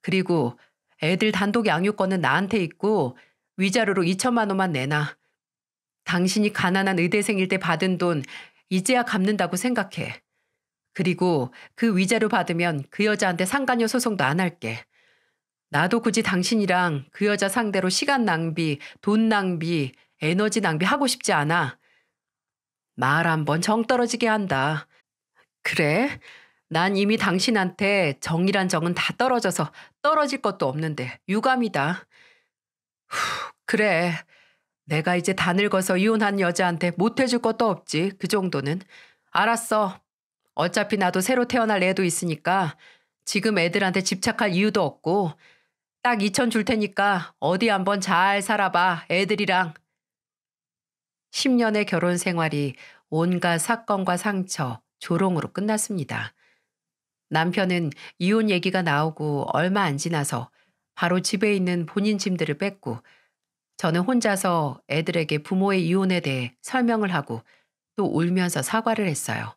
그리고 애들 단독 양육권은 나한테 있고 위자료로 2천만 원만 내놔. 당신이 가난한 의대생일 때 받은 돈 이제야 갚는다고 생각해. 그리고 그 위자료 받으면 그 여자한테 상관녀 소송도 안 할게. 나도 굳이 당신이랑 그 여자 상대로 시간 낭비, 돈 낭비, 에너지 낭비 하고 싶지 않아. 말 한 번 정 떨어지게 한다. 그래? 난 이미 당신한테 정이란 정은 다 떨어져서 떨어질 것도 없는데 유감이다. 후, 그래. 내가 이제 다 늙어서 이혼한 여자한테 못해줄 것도 없지. 그 정도는. 알았어. 어차피 나도 새로 태어날 애도 있으니까 지금 애들한테 집착할 이유도 없고 딱 2천 줄 테니까 어디 한번 잘 살아봐. 애들이랑. 10년의 결혼 생활이 온갖 사건과 상처, 조롱으로 끝났습니다. 남편은 이혼 얘기가 나오고 얼마 안 지나서 바로 집에 있는 본인 짐들을 뺐고 저는 혼자서 애들에게 부모의 이혼에 대해 설명을 하고 또 울면서 사과를 했어요.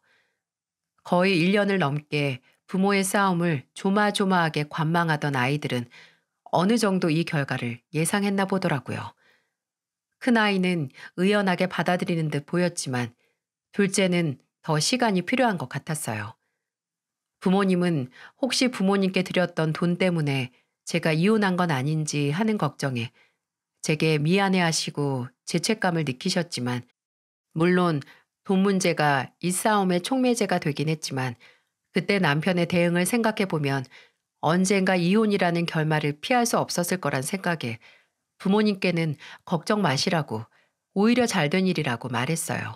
거의 1년을 넘게 부모의 싸움을 조마조마하게 관망하던 아이들은 어느 정도 이 결과를 예상했나 보더라고요. 큰아이는 의연하게 받아들이는 듯 보였지만 둘째는 더 시간이 필요한 것 같았어요. 부모님은 혹시 부모님께 드렸던 돈 때문에 제가 이혼한 건 아닌지 하는 걱정에 제게 미안해하시고 죄책감을 느끼셨지만 물론 돈 문제가 이 싸움의 촉매제가 되긴 했지만 그때 남편의 대응을 생각해보면 언젠가 이혼이라는 결말을 피할 수 없었을 거란 생각에 부모님께는 걱정 마시라고 오히려 잘된 일이라고 말했어요.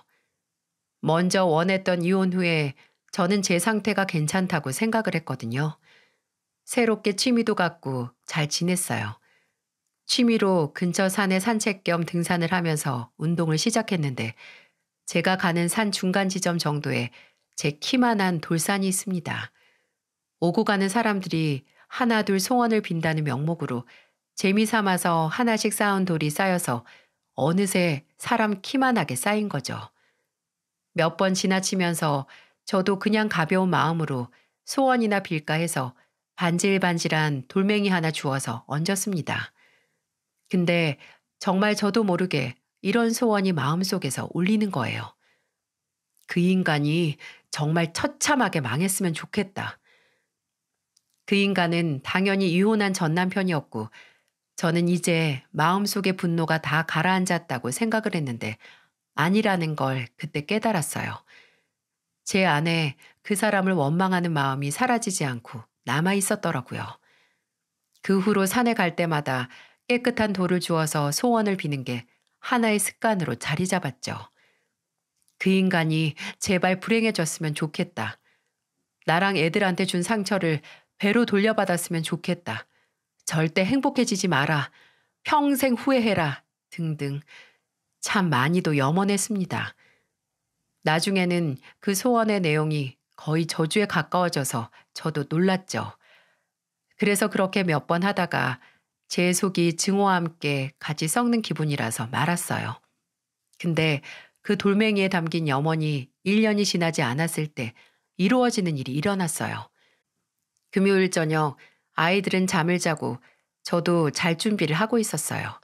먼저 원했던 이혼 후에 저는 제 상태가 괜찮다고 생각을 했거든요. 새롭게 취미도 갖고 잘 지냈어요. 취미로 근처 산에 산책 겸 등산을 하면서 운동을 시작했는데 제가 가는 산 중간 지점 정도에 제 키만한 돌산이 있습니다. 오고 가는 사람들이 하나 둘송원을 빈다는 명목으로 재미 삼아서 하나씩 쌓은 돌이 쌓여서 어느새 사람 키만하게 쌓인 거죠. 몇 번 지나치면서 저도 그냥 가벼운 마음으로 소원이나 빌까해서 반질반질한 돌멩이 하나 주워서 얹었습니다. 근데 정말 저도 모르게 이런 소원이 마음속에서 울리는 거예요. 그 인간이 정말 처참하게 망했으면 좋겠다. 그 인간은 당연히 이혼한 전 남편이었고 저는 이제 마음속의 분노가 다 가라앉았다고 생각을 했는데 아니라는 걸 그때 깨달았어요. 제 안에 그 사람을 원망하는 마음이 사라지지 않고 남아 있었더라고요. 그 후로 산에 갈 때마다 깨끗한 돌을 주어서 소원을 비는 게 하나의 습관으로 자리 잡았죠. 그 인간이 제발 불행해졌으면 좋겠다. 나랑 애들한테 준 상처를 배로 돌려받았으면 좋겠다. 절대 행복해지지 마라. 평생 후회해라. 등등. 참 많이도 염원했습니다. 나중에는 그 소원의 내용이 거의 저주에 가까워져서 저도 놀랐죠. 그래서 그렇게 몇 번 하다가 제 속이 증오와 함께 같이 썩는 기분이라서 말았어요. 근데 그 돌멩이에 담긴 염원이 1년이 지나지 않았을 때 이루어지는 일이 일어났어요. 금요일 저녁 아이들은 잠을 자고 저도 잘 준비를 하고 있었어요.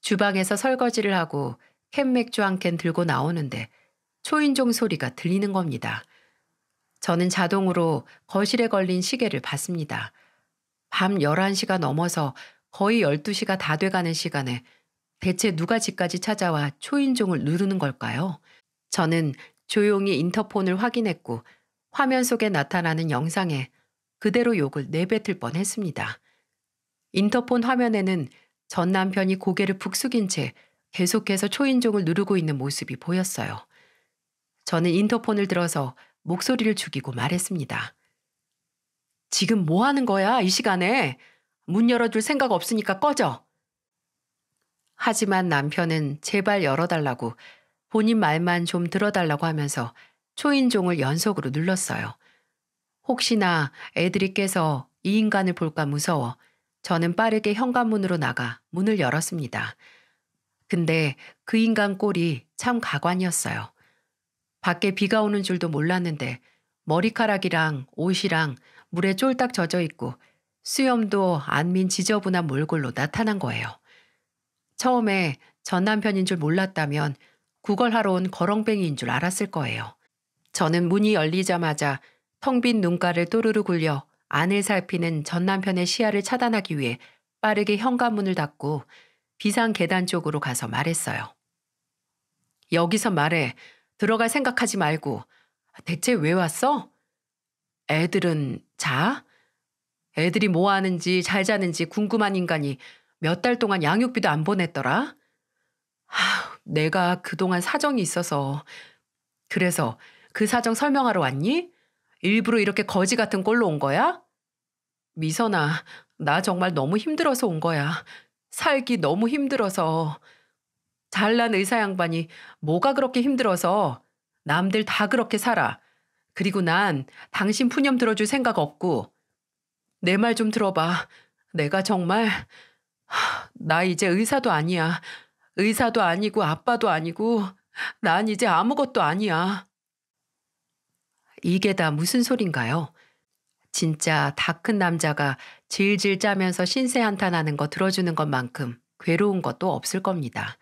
주방에서 설거지를 하고 캔 맥주 한 캔 들고 나오는데 초인종 소리가 들리는 겁니다. 저는 자동으로 거실에 걸린 시계를 봤습니다. 밤 11시가 넘어서 거의 12시가 다 돼가는 시간에 대체 누가 집까지 찾아와 초인종을 누르는 걸까요? 저는 조용히 인터폰을 확인했고 화면 속에 나타나는 영상에 그대로 욕을 내뱉을 뻔했습니다. 인터폰 화면에는 전 남편이 고개를 북 숙인 채 계속해서 초인종을 누르고 있는 모습이 보였어요. 저는 인터폰을 들어서 목소리를 죽이고 말했습니다. 지금 뭐 하는 거야, 이 시간에? 문 열어줄 생각 없으니까 꺼져. 하지만 남편은 제발 열어달라고 본인 말만 좀 들어달라고 하면서 초인종을 연속으로 눌렀어요. 혹시나 애들이 깨서 이 인간을 볼까 무서워 저는 빠르게 현관문으로 나가 문을 열었습니다. 근데 그 인간 꼴이 참 가관이었어요. 밖에 비가 오는 줄도 몰랐는데 머리카락이랑 옷이랑 물에 쫄딱 젖어 있고 수염도 안민 지저분한 몰골로 나타난 거예요. 처음에 전 남편인 줄 몰랐다면 구걸하러 온 거렁뱅이인 줄 알았을 거예요. 저는 문이 열리자마자 텅 빈 눈가를 또르르 굴려 안을 살피는 전 남편의 시야를 차단하기 위해 빠르게 현관문을 닫고 비상 계단 쪽으로 가서 말했어요. 여기서 말해. 들어갈 생각하지 말고 대체 왜 왔어? 애들은 자? 애들이 뭐 하는지 잘 자는지 궁금한 인간이 몇 달 동안 양육비도 안 보냈더라. 아, 내가 그동안 사정이 있어서 그래서 그 사정 설명하러 왔니? 일부러 이렇게 거지 같은 꼴로 온 거야? 미선아, 나 정말 너무 힘들어서 온 거야. 살기 너무 힘들어서. 잘난 의사 양반이 뭐가 그렇게 힘들어서 남들 다 그렇게 살아. 그리고 난 당신 푸념 들어줄 생각 없고. 내 말 좀 들어봐. 내가 정말 나 이제 의사도 아니야. 의사도 아니고 아빠도 아니고 난 이제 아무것도 아니야. 이게 다 무슨 소린가요? 진짜 다 큰 남자가 질질 짜면서 신세 한탄하는 거 들어주는 것만큼 괴로운 것도 없을 겁니다.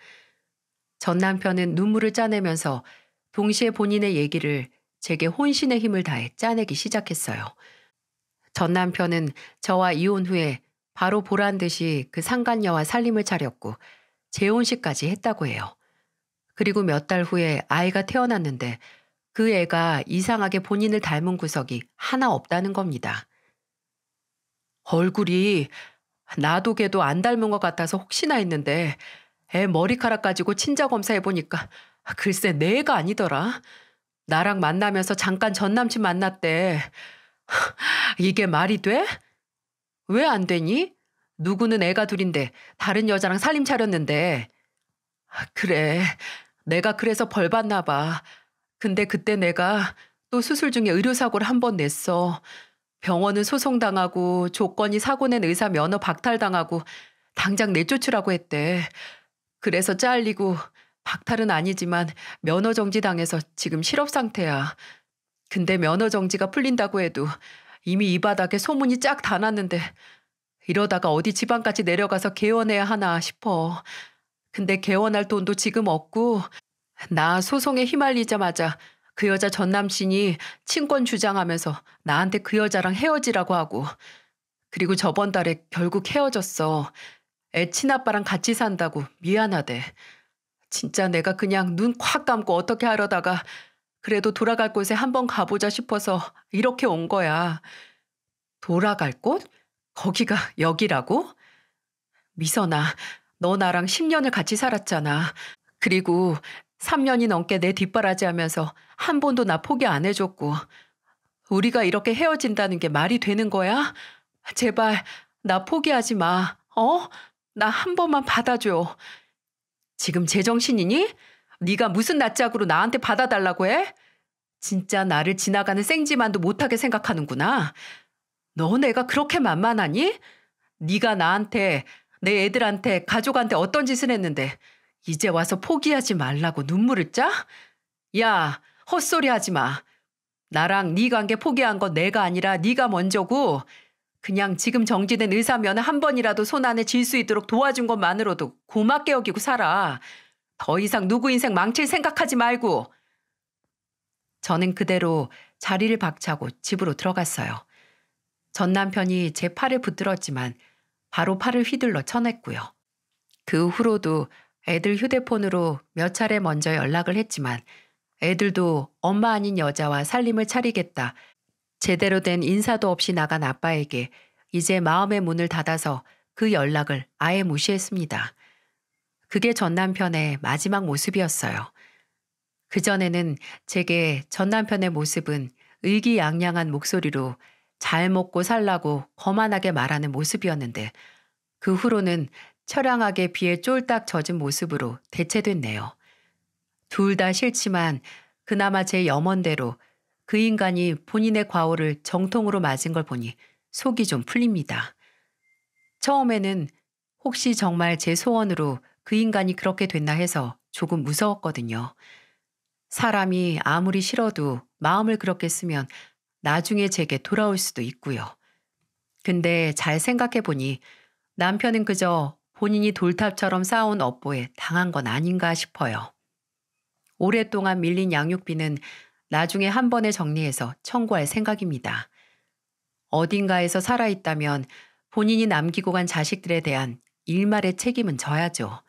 전 남편은 눈물을 짜내면서 동시에 본인의 얘기를 제게 혼신의 힘을 다해 짜내기 시작했어요. 전 남편은 저와 이혼 후에 바로 보란 듯이 그 상간녀와 살림을 차렸고 재혼식까지 했다고 해요. 그리고 몇 달 후에 아이가 태어났는데 그 애가 이상하게 본인을 닮은 구석이 하나 없다는 겁니다. 얼굴이 나도 걔도 안 닮은 것 같아서 혹시나 했는데 애 머리카락 가지고 친자 검사해보니까 글쎄 내 애가 아니더라. 나랑 만나면서 잠깐 전남친 만났대. 이게 말이 돼? 왜 안 되니? 누구는 애가 둘인데 다른 여자랑 살림 차렸는데. 그래. 내가 그래서 벌 받나 봐. 근데 그때 내가 또 수술 중에 의료사고를 한 번 냈어. 병원은 소송당하고 조건이 사고 낸 의사 면허 박탈당하고 당장 내쫓으라고 했대. 그래서 잘리고 박탈은 아니지만 면허 정지 당해서 지금 실업 상태야. 근데 면허 정지가 풀린다고 해도 이미 이 바닥에 소문이 쫙 다 났는데 이러다가 어디 지방까지 내려가서 개원해야 하나 싶어. 근데 개원할 돈도 지금 없고 나 소송에 휘말리자마자 그 여자 전남친이 친권 주장하면서 나한테 그 여자랑 헤어지라고 하고 그리고 저번 달에 결국 헤어졌어. 애친아빠랑 같이 산다고 미안하대. 진짜 내가 그냥 눈 콱 감고 어떻게 하려다가 그래도 돌아갈 곳에 한번 가보자 싶어서 이렇게 온 거야. 돌아갈 곳? 거기가 여기라고? 미선아, 너 나랑 10년을 같이 살았잖아. 그리고 3년이 넘게 내 뒷바라지 하면서 한 번도 나 포기 안 해줬고. 우리가 이렇게 헤어진다는 게 말이 되는 거야? 제발, 나 포기하지 마. 어? 나한 번만 받아줘. 지금 제정신이니? 네가 무슨 낯짝으로 나한테 받아달라고 해? 진짜 나를 지나가는 생지만도 못하게 생각하는구나. 너 내가 그렇게 만만하니? 네가 나한테 내 애들한테 가족한테 어떤 짓을 했는데 이제 와서 포기하지 말라고 눈물을 짜? 야 헛소리 하지 마. 나랑 네 관계 포기한 건 내가 아니라 네가 먼저고 그냥 지금 정지된 의사면허 한 번이라도 손안에 쥘 수 있도록 도와준 것만으로도 고맙게 여기고 살아. 더 이상 누구 인생 망칠 생각하지 말고. 저는 그대로 자리를 박차고 집으로 들어갔어요. 전 남편이 제 팔을 붙들었지만 바로 팔을 휘둘러 쳐냈고요. 그 후로도 애들 휴대폰으로 몇 차례 먼저 연락을 했지만 애들도 엄마 아닌 여자와 살림을 차리겠다 제대로 된 인사도 없이 나간 아빠에게 이제 마음의 문을 닫아서 그 연락을 아예 무시했습니다. 그게 전 남편의 마지막 모습이었어요. 그전에는 제게 전 남편의 모습은 의기양양한 목소리로 잘 먹고 살라고 거만하게 말하는 모습이었는데 그 후로는 철량하게 비에 쫄딱 젖은 모습으로 대체됐네요. 둘 다 싫지만 그나마 제 염원대로 그 인간이 본인의 과오를 정통으로 맞은 걸 보니 속이 좀 풀립니다. 처음에는 혹시 정말 제 소원으로 그 인간이 그렇게 됐나 해서 조금 무서웠거든요. 사람이 아무리 싫어도 마음을 그렇게 쓰면 나중에 제게 돌아올 수도 있고요. 근데 잘 생각해 보니 남편은 그저 본인이 돌탑처럼 쌓아온 업보에 당한 건 아닌가 싶어요. 오랫동안 밀린 양육비는 나중에 한 번에 정리해서 청구할 생각입니다. 어딘가에서 살아있다면 본인이 남기고 간 자식들에 대한 일말의 책임은 져야죠.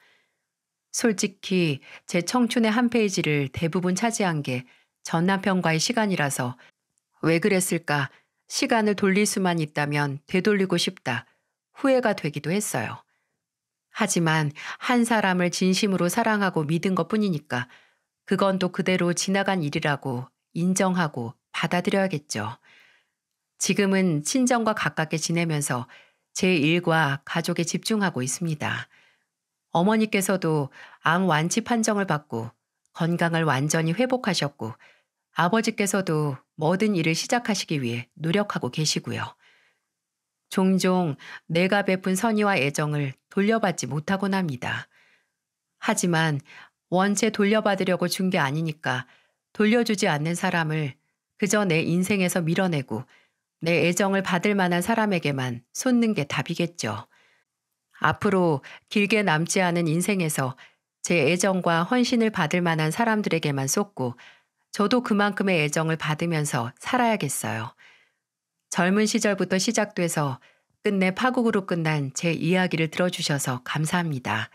솔직히 제 청춘의 한 페이지를 대부분 차지한 게 전 남편과의 시간이라서 왜 그랬을까 시간을 돌릴 수만 있다면 되돌리고 싶다 후회가 되기도 했어요. 하지만 한 사람을 진심으로 사랑하고 믿은 것 뿐이니까 그건 또 그대로 지나간 일이라고 인정하고 받아들여야겠죠. 지금은 친정과 가깝게 지내면서 제 일과 가족에 집중하고 있습니다. 어머니께서도 암 완치 판정을 받고 건강을 완전히 회복하셨고 아버지께서도 모든 일을 시작하시기 위해 노력하고 계시고요. 종종 내가 베푼 선의와 애정을 돌려받지 못하곤 합니다. 하지만 원체 돌려받으려고 준 게 아니니까 돌려주지 않는 사람을 그저 내 인생에서 밀어내고 내 애정을 받을 만한 사람에게만 솟는 게 답이겠죠. 앞으로 길게 남지 않은 인생에서 제 애정과 헌신을 받을 만한 사람들에게만 쏟고 저도 그만큼의 애정을 받으면서 살아야겠어요. 젊은 시절부터 시작돼서 끝내 파국으로 끝난 제 이야기를 들어주셔서 감사합니다.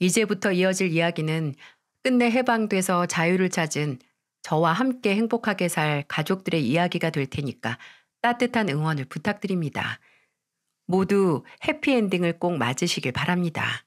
이제부터 이어질 이야기는 끝내 해방돼서 자유를 찾은 저와 함께 행복하게 살 가족들의 이야기가 될 테니까 따뜻한 응원을 부탁드립니다. 모두 해피엔딩을 꼭 맞으시길 바랍니다.